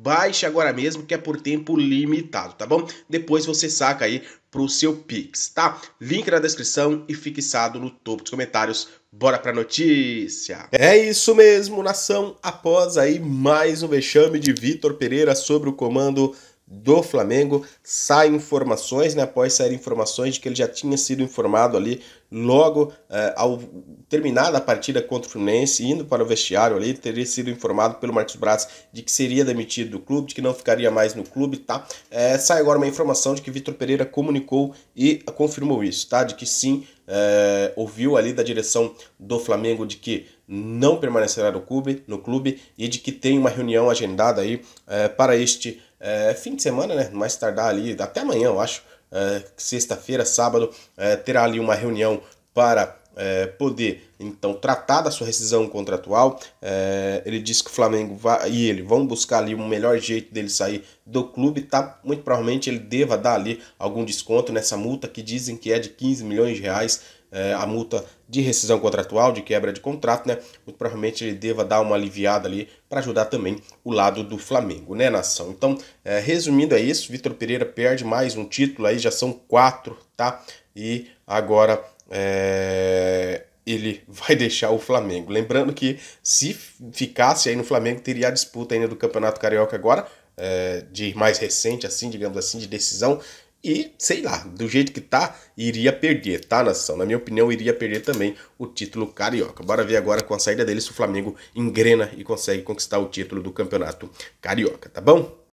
Baixe agora mesmo que é por tempo limitado, tá bom? Depois você saca aí pro seu Pix, tá? Link na descrição e fixado no topo dos comentários. Bora pra notícia! É isso mesmo, nação! Após aí mais um vexame de Vitor Pereira sobre o comando do Flamengo. Saem informações, né, após sair informações de que ele já tinha sido informado ali logo eh, ao terminar a partida contra o Fluminense, indo para o vestiário ali, teria sido informado pelo Marcos Braz de que seria demitido do clube, de que não ficaria mais no clube, tá? Eh, sai agora uma informação de que Vitor Pereira comunicou e confirmou isso, tá? De que sim, eh, ouviu ali da direção do Flamengo de que não permanecerá no clube, no clube e de que tem uma reunião agendada aí eh, para este é, fim de semana, né? Mais tardar ali, até amanhã, eu acho. É, Sexta-feira, sábado, é, terá ali uma reunião para é, poder então tratar da sua rescisão contratual. É, ele disse que o Flamengo vai, e ele vão buscar ali o melhor jeito dele sair do clube. Tá? Muito provavelmente ele deva dar ali algum desconto nessa multa que dizem que é de 15 milhões de reais é, a multa de rescisão contratual, de quebra de contrato, né? Muito provavelmente ele deva dar uma aliviada ali para ajudar também o lado do Flamengo, né, nação? Então, é, resumindo é isso, Vitor Pereira perde mais um título, aí já são quatro, tá? E agora é, ele vai deixar o Flamengo. Lembrando que se ficasse aí no Flamengo, teria a disputa ainda do Campeonato Carioca agora, é, de mais recente, assim, digamos assim, de decisão, e, sei lá, do jeito que tá, iria perder, tá, nação? Na minha opinião, iria perder também o título carioca. Bora ver agora com a saída dele se o Flamengo engrena e consegue conquistar o título do Campeonato Carioca, tá bom?